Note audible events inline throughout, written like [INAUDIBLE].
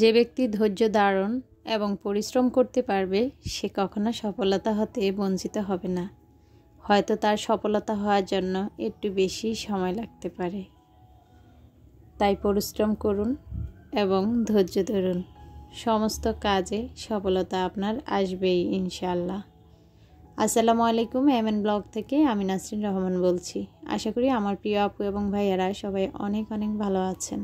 যে ব্যক্তি ধৈর্য ধারণ এবং পরিশ্রম করতে পারবে সে কখনো সফলতা হতে বঞ্চিত হবে না হয়তো তার সফলতা হওয়ার জন্য একটু বেশি সময় লাগতে পারে তাই পরিশ্রম করুন এবং ধৈর্য ধরুন সমস্ত কাজে সফলতা আপনার আসবেই ইনশাল্লাহ আসসালামু আলাইকুম এম এন ব্লগ থেকে আমি নাসরিন রহমান বলছি আশা করি আমার প্রিয় আপু এবং ভাইয়ারা সবাই অনেক অনেক ভালো আছেন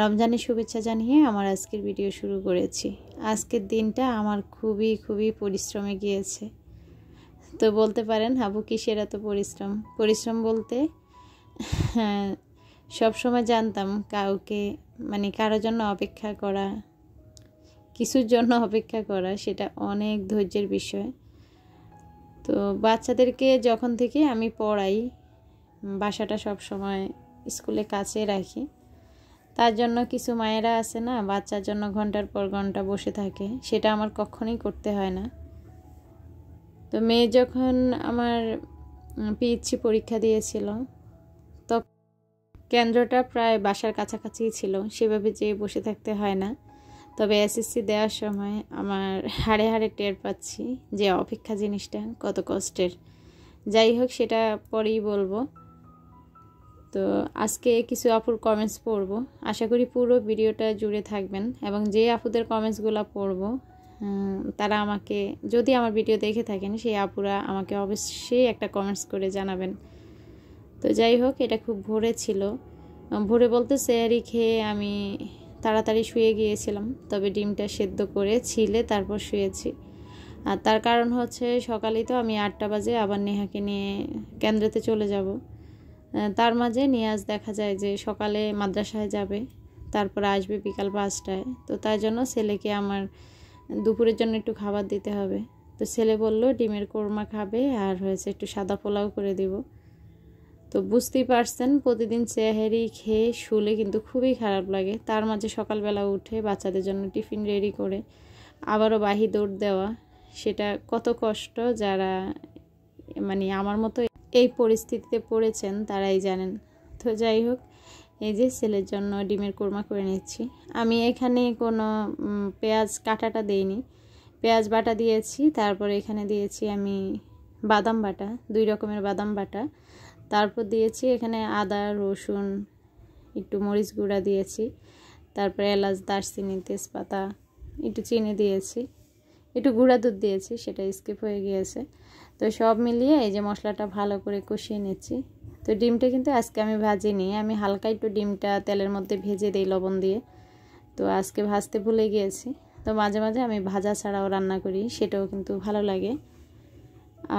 রমজানের শুভেচ্ছা জানিয়ে আমার আজকের ভিডিও শুরু করেছি আজকের দিনটা আমার খুবই খুবই পরিশ্রমে গিয়েছে তো বলতে পারেন হাবু কিসের এত পরিশ্রম পরিশ্রম বলতে হ্যাঁ, সব সময় জানতাম কাউকে মানে কারোর জন্য অপেক্ষা করা কিছুর জন্য অপেক্ষা করা সেটা অনেক ধৈর্যের বিষয় তো বাচ্চাদেরকে যখন থেকে আমি পড়াই বাসাটা সব সময় স্কুলে কাছে রাখি তার জন্য কিছু মায়েরা আছে না বাচ্চার জন্য ঘন্টার পর ঘন্টা বসে থাকে সেটা আমার কখনোই করতে হয় না তো মেয়ে যখন আমার পিএইচসি পরীক্ষা দিয়েছিল তো কেন্দ্রটা প্রায় বাসার কাছাকাছিই ছিল সেভাবে যেয়ে বসে থাকতে হয় না তবে এসএসসি দেওয়ার সময় আমার হাড়ে হাড়ে টের পাচ্ছি যে অপেক্ষা জিনিসটা কত কষ্টের যাই হোক সেটা পরেই বলবো তো আজকে কিছু আপুর কমেন্টস পড়ব আশা করি পুরো ভিডিওটা জুড়ে থাকবেন এবং যে আপুদের কমেন্টসগুলো পড়ব তারা আমাকে যদি আমার ভিডিও দেখে থাকেন সেই আপুরা আমাকে অবশ্যই একটা কমেন্টস করে জানাবেন তো যাই হোক এটা খুব ভোরে ছিল ভোরে বলতে সেয়ারি খেয়ে আমি তাড়াতাড়ি শুয়ে গিয়েছিলাম তবে ডিমটা সেদ্ধ করে ছিলে তারপর শুয়েছি আর তার কারণ হচ্ছে সকালেই তো আমি আটটা বাজে আবার নেহাকে নিয়ে কেন্দ্রেতে চলে যাব তার মাঝে নিয়াজ দেখা যায় যে সকালে মাদ্রাসায় যাবে তারপরে আসবে বিকাল পাঁচটায় তো তার জন্য ছেলেকে আমার দুপুরের জন্য একটু খাবার দিতে হবে তো ছেলে বলল ডিমের কোরমা খাবে আর হয়েছে একটু সাদা পোলাও করে দিব তো বুঝতেই পারছেন প্রতিদিন চেহারি খেয়ে শুলে কিন্তু খুবই খারাপ লাগে তার মাঝে সকালবেলা উঠে বাচ্চাদের জন্য টিফিন রেডি করে আবারও বাহি দৌড় দেওয়া সেটা কত কষ্ট যারা মানে আমার মতো এই পরিস্থিতিতে পড়েছেন তারাই জানেন তো যাই হোক এই যে ছেলের জন্য ডিমের কোরমা করে নিচ্ছি আমি এখানে কোনো পেঁয়াজ কাটাটা দেইনি পেঁয়াজ বাটা দিয়েছি তারপর এখানে দিয়েছি আমি বাদাম বাটা দুই রকমের বাদাম বাটা তারপর দিয়েছি এখানে আদা রসুন একটু মরিচ গুঁড়া দিয়েছি তারপরে এলাচ দারচিনি তেজপাতা একটু চিনি দিয়েছি একটু গুঁড়া দুধ দিয়েছি সেটা স্কিপ হয়ে গিয়েছে তো সব মিলিয়ে এই যে মশলাটা ভালো করে কষিয়ে নিচ্ছি তো ডিমটা কিন্তু আজকে আমি ভাজিনি আমি হালকা একটু ডিমটা তেলের মধ্যে ভেজে দিই লবণ দিয়ে তো আজকে ভাজতে ভুলে গিয়েছি তো মাঝে মাঝে আমি ভাজা ছাড়াও রান্না করি সেটাও কিন্তু ভালো লাগে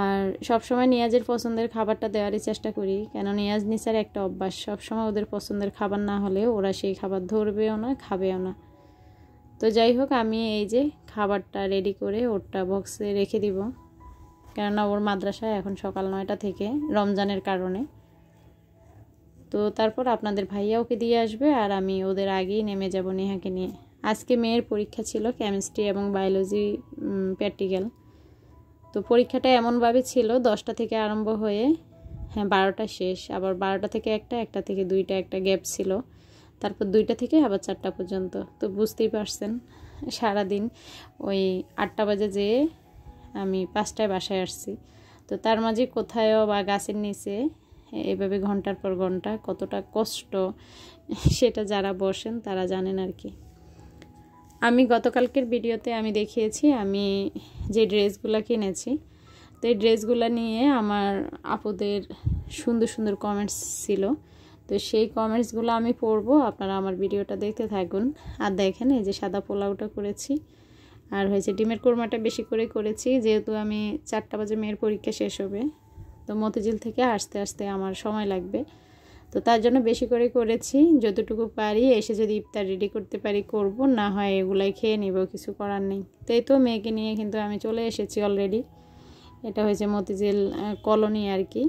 আর সবসময় নিয়াজের পছন্দের খাবারটা দেওয়ারই চেষ্টা করি কেন নিয়াজ নিচার একটা অভ্যাস সবসময় ওদের পছন্দের খাবার না হলে ওরা সেই খাবার ধরবেও না খাবেও না তো যাই হোক আমি এই যে খাবারটা রেডি করে ওরটা বক্সে রেখে দিব কেননা ওর মাদ্রাসায় এখন সকাল নয়টা থেকে রমজানের কারণে তো তারপর আপনাদের ভাইয়া ওকে দিয়ে আসবে আর আমি ওদের আগেই নেমে যাব নেহাকে নিয়ে আজকে মেয়ের পরীক্ষা ছিল কেমিস্ট্রি এবং বায়োলজি প্র্যাকটিক্যাল তো পরীক্ষাটা এমনভাবে ছিল দশটা থেকে আরম্ভ হয়ে হ্যাঁ বারোটা শেষ আবার বারোটা থেকে একটা একটা থেকে দুইটা একটা গ্যাপ ছিল তারপর দুইটা থেকে আবার চারটা পর্যন্ত তো বুঝতেই পারছেন সারাদিন ওই আটটা বাজে যেয়ে আমি পাঁচটায় বাসায় আসছি তো তার মাঝে কোথায়ও বা গাছের নিচে এভাবে ঘন্টার পর ঘন্টা কতটা কষ্ট সেটা যারা বসেন তারা জানেন আর কি আমি গতকালকের ভিডিওতে আমি দেখিয়েছি আমি যে ড্রেসগুলো কিনেছি তো এই ড্রেসগুলো নিয়ে আমার আপুদের সুন্দর সুন্দর কমেন্টস ছিল তো সেই কমেন্টসগুলো আমি পড়বো আপনারা আমার ভিডিওটা দেখতে থাকুন আর দেখেন এই যে সাদা পোলাওটা করেছি আর হয়েছে ডিমের কোরমাটা বেশি করে করেছি যেহেতু আমি চারটা বাজে মেয়ের পরীক্ষা শেষ হবে তো মতিঝিল থেকে আসতে আসতে আমার সময় লাগবে তো তার জন্য বেশি করে করেছি যতটুকু পারি এসে যদি ইফতার রেডি করতে পারি করব না হয় এগুলাই খেয়ে নিব কিছু করার নেই তো এই তো মেয়েকে নিয়ে কিন্তু আমি চলে এসেছি অলরেডি এটা হয়েছে মতিঝিল কলোনি আর কি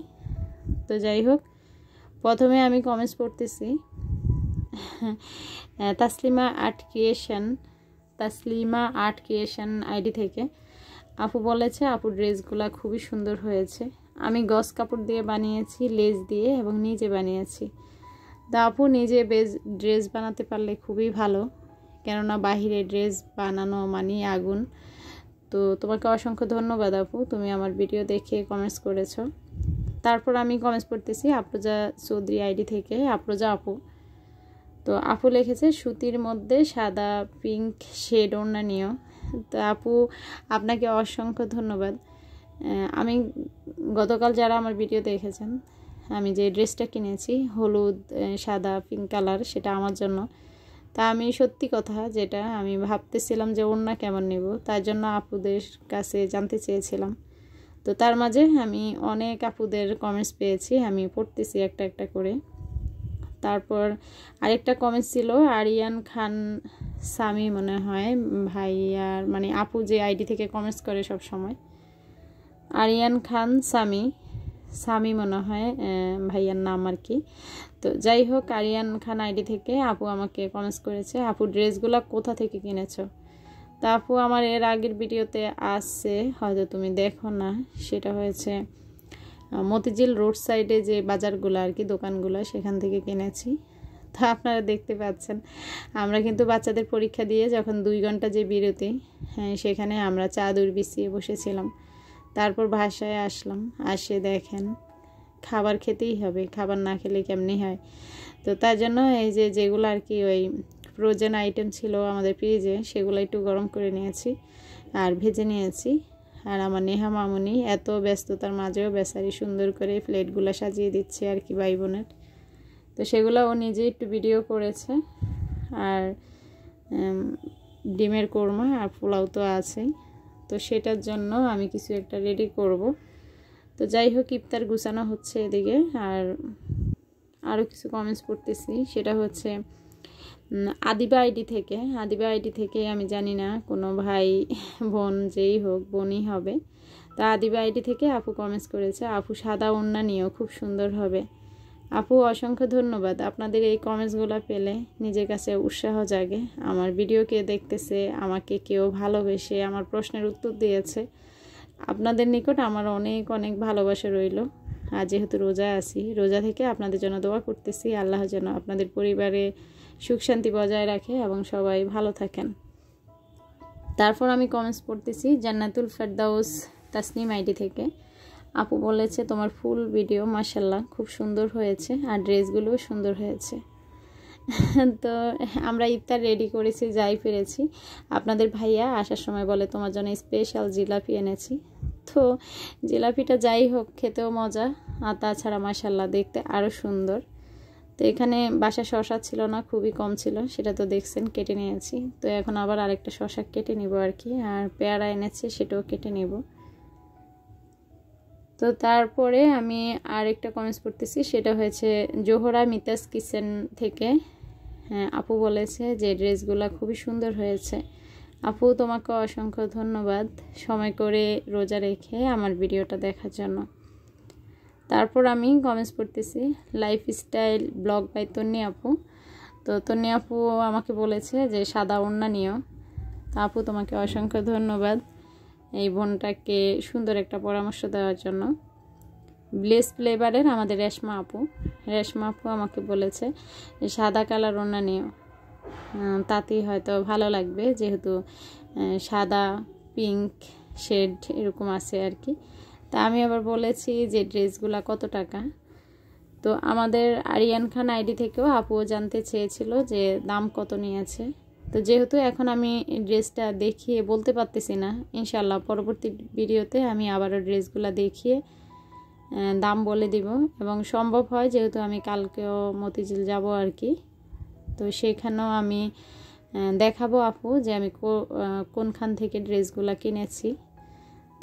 তো যাই হোক প্রথমে আমি কমেন্টস পড়তেছি [LAUGHS] Taslima art creation Taslima art creation ID থেকে আপু বলেছে আপু ড্রেসগুলো খুবই সুন্দর হয়েছে আমি গস কাপড় দিয়ে বানিয়েছি লেজ দিয়ে এবং নিজে বানিয়েছি তা আপু নিজে বেজ ড্রেস বানাতে পারলে খুবই ভালো কেননা বাহিরে ড্রেস বানানো মানে আগুন তো তোমাকে অসংখ্য ধন্যবাদ আপু তুমি আমার ভিডিও দেখে কমেন্টস করেছো তারপর আমি কমেন্টস পড়তেছি আপ্রজা চৌধুরী আইডি থেকে আপ্রজা আপু তো আপু লিখেছে সুতির মধ্যে সাদা পিঙ্ক শেড ওড়না নিও তো আপু আপনাকে অসংখ্য ধন্যবাদ আমি গতকাল যারা আমার ভিডিও দেখেছেন আমি যে ড্রেসটা কিনেছি হলুদ সাদা পিঙ্ক কালার সেটা আমার জন্য তা আমি সত্যি কথা যেটা আমি ভাবতেছিলাম যে ওড়না কেমন নেব তার জন্য আপুদের কাছে জানতে চেয়েছিলাম তো তার মাঝে আমি অনেক আপুদের কমেন্টস পেয়েছি আমি পড়তেছি একটা একটা করে তারপর আরেকটা কমেন্ট ছিল আরিয়ান খান স্বামী মনে হয় ভাইয়ার মানে আপু যে আইডি থেকে কমেন্টস করে সব সময় আরিয়ান খান স্বামী স্বামী মনে হয় ভাইয়ার নাম আর কি তো যাই হোক আরিয়ান খান আইডি থেকে আপু আমাকে কমেন্টস করেছে আপু ড্রেসগুলো কোথা থেকে কিনেছো তা আপু আমার এর আগের ভিডিওতে আছে হয়তো তুমি দেখো না সেটা হয়েছে মতিঝিল রোড সাইডে যে বাজারগুলো আর কি দোকানগুলো সেখান থেকে কিনেছি তা আপনারা দেখতে পাচ্ছেন আমরা কিন্তু বাচ্চাদের পরীক্ষা দিয়ে যখন দুই ঘন্টা যে বিরতি হ্যাঁ সেখানে আমরা চা দূর বিছিয়ে বসেছিলাম তারপর ভাষায় আসলাম আসে দেখেন খাবার খেতেই হবে খাবার না খেলে কেমনি হয় তো তার জন্য এই যে যেগুলো আর কি ওই ফ্রোজেন আইটেম ছিল আমাদের ফ্রিজে সেগুলো একটু গরম করে নিয়েছি আর ভেজে নিয়েছি আর আমার নেহা মামুনি এত ব্যস্ততার মাঝেও বেসারি সুন্দর করে প্লেটগুলো সাজিয়ে দিচ্ছে আর কি ভাই বোনের তো সেগুলো ও নিজে একটু ভিডিও করেছে আর ডিমের কোরমা আর পোলাও তো আছেই তো সেটার জন্য আমি কিছু একটা রেডি করব তো যাই হোক ইফতার গুছানো হচ্ছে এদিকে আর আরও কিছু কমেন্টস পড়তেছি সেটা হচ্ছে আদিবা আইডি থেকে আদিবা আইডি থেকে আমি জানি না কোনো ভাই বোন যেই হোক বোনই হবে তা আদিবা আইডি থেকে আপু কমেন্টস করেছে আপু সাদা ওন্না নিয়েও খুব সুন্দর হবে আপু অসংখ্য ধন্যবাদ আপনাদের এই কমেন্টসগুলো পেলে নিজের কাছে উৎসাহ জাগে আমার ভিডিও কে দেখতেছে আমাকে কেউ ভালোবেসে আমার প্রশ্নের উত্তর দিয়েছে আপনাদের নিকট আমার অনেক অনেক ভালোবাসা রইল আর যেহেতু রোজা আছি রোজা থেকে আপনাদের জন্য দোয়া করতেছি আল্লাহ যেন আপনাদের পরিবারে সুখ শান্তি বজায় রাখে এবং সবাই ভালো থাকেন তারপর আমি কমেন্টস পড়তেছি জান্নাতুল ফেরদাউস তাসনিম আইডি থেকে আপু বলেছে তোমার ফুল ভিডিও মাসাল্লাহ খুব সুন্দর হয়েছে আর ড্রেসগুলোও সুন্দর হয়েছে তো আমরা ইফতার রেডি করেছি যাই ফিরেছি আপনাদের ভাইয়া আসার সময় বলে তোমার জন্য স্পেশাল জিলাপি এনেছি তো জিলাপিটা যাই হোক খেতেও মজা আর তাছাড়া মাসাল্লাহ দেখতে আরও সুন্দর তো এখানে বাসা শশা ছিল না খুবই কম ছিল সেটা তো দেখছেন কেটে নিয়েছি তো এখন আবার আরেকটা শশা কেটে নিব আর কি আর পেয়ারা এনেছে সেটাও কেটে নেব তো তারপরে আমি আরেকটা কমেন্টস পড়তেছি সেটা হয়েছে জোহরা মিতাস কিচেন থেকে হ্যাঁ আপু বলেছে যে ড্রেসগুলো খুবই সুন্দর হয়েছে আপু তোমাকে অসংখ্য ধন্যবাদ সময় করে রোজা রেখে আমার ভিডিওটা দেখার জন্য তারপর আমি কমেন্টস পড়তেছি lifestyle blog by Tonni আপু তো তন্নি আপু আমাকে বলেছে যে সাদা ওড়না নিও তো আপু তোমাকে অসংখ্য ধন্যবাদ এই বোনটাকে সুন্দর একটা পরামর্শ দেওয়ার জন্য ব্লেস ফ্লেভারের আমাদের রেশমা আপু রেশমা আপু আমাকে বলেছে সাদা কালার ওড়না নিও তাতেই হয়তো ভালো লাগবে যেহেতু সাদা পিঙ্ক শেড এরকম আছে আর কি তা আমি আবার বলেছি যে ড্রেসগুলো কত টাকা তো আমাদের আরিয়ান খান আইডি থেকেও আপুও জানতে চেয়েছিল যে দাম কত নিয়েছে তো যেহেতু এখন আমি ড্রেসটা দেখিয়ে বলতে পারতেছি না ইনশাল্লাহ পরবর্তী ভিডিওতে আমি আবারও ড্রেসগুলো দেখিয়ে দাম বলে দিব এবং সম্ভব হয় যেহেতু আমি কালকেও মতিঝিল যাব আর কি তো সেখানেও আমি দেখাবো আপু যে আমি কোনখান থেকে ড্রেসগুলো কিনেছি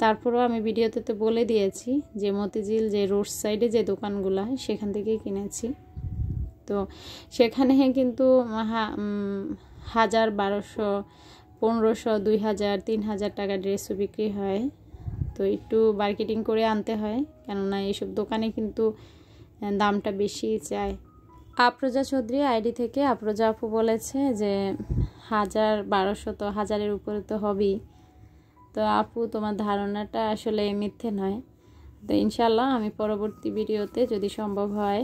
তারপরেও আমি ভিডিওতে তো বলে দিয়েছি যে মতিঝিল যে রোড সাইডে যে দোকানগুলো হয় সেখান থেকেই কিনেছি তো সেখানে কিন্তু হাজার বারোশো পনেরোশো দুই হাজার তিন হাজার টাকা ড্রেসও বিক্রি হয় তো একটু মার্কেটিং করে আনতে হয় কেননা এইসব দোকানে কিন্তু দামটা বেশি চায় আপ্রজা চৌধুরী আইডি থেকে আপ্রজা আপু বলেছে যে হাজার বারোশো তো হাজারের উপরে তো হবেই তো আপু তোমার ধারণাটা আসলে মিথ্যে নয় তো ইনশাল্লাহ আমি পরবর্তী ভিডিওতে যদি সম্ভব হয়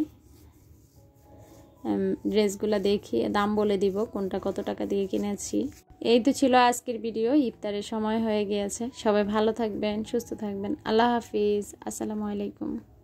ড্রেসগুলো দেখি দাম বলে দিব কোনটা কত টাকা দিয়ে কিনেছি এই তো ছিল আজকের ভিডিও ইফতারের সময় হয়ে গিয়েছে সবাই ভালো থাকবেন সুস্থ থাকবেন আল্লাহ হাফিজ আসসালামু আলাইকুম